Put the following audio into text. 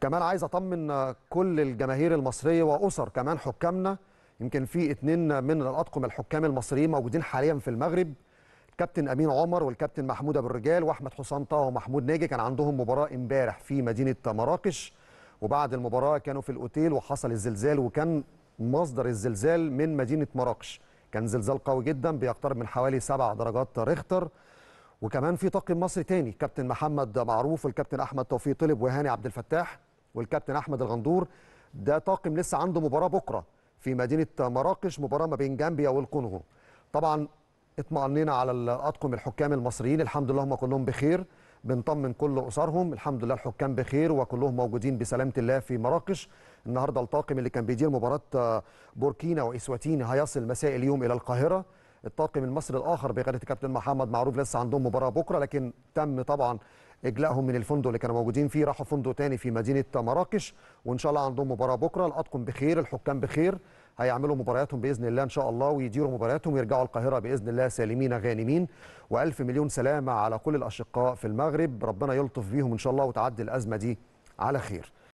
كمان عايز اطمن كل الجماهير المصريه واسر كمان حكامنا يمكن في اتنين من الاطقم الحكام المصريين موجودين حاليا في المغرب كابتن امين عمر والكابتن محمود ابو الرجال واحمد حسام طه ومحمود ناجي كان عندهم مباراه امبارح في مدينه مراكش وبعد المباراه كانوا في الاوتيل وحصل الزلزال وكان مصدر الزلزال من مدينه مراكش كان زلزال قوي جدا بيقترب من حوالي سبع درجات ريختر وكمان في طاقم مصري تاني كابتن محمد معروف والكابتن احمد توفيق طلب وهاني عبد الفتاح والكابتن احمد الغندور ده طاقم لسه عنده مباراه بكره في مدينه مراكش مباراه ما بين جامبيا والكونغو طبعا اطمأنينا على الاطقم الحكام المصريين الحمد لله هم كلهم بخير بنطمن كل اسرهم الحمد لله الحكام بخير وكلهم موجودين بسلامه الله في مراكش النهارده الطاقم اللي كان بيدير مباراه آه، بوركينا واسواتيني هيصل مساء اليوم الى القاهره الطاقم المصري الاخر بقياده الكابتن محمد معروف لسه عندهم مباراه بكره لكن تم طبعا اجلائهم من الفندق اللي كانوا موجودين فيه راحوا فندق تاني في مدينه مراكش وان شاء الله عندهم مباراه بكره الأطقم بخير الحكام بخير هيعملوا مبارياتهم باذن الله ان شاء الله ويديروا مبارياتهم ويرجعوا القاهره باذن الله سالمين غانمين والف مليون سلامه على كل الاشقاء في المغرب ربنا يلطف بيهم ان شاء الله وتعدي الازمه دي على خير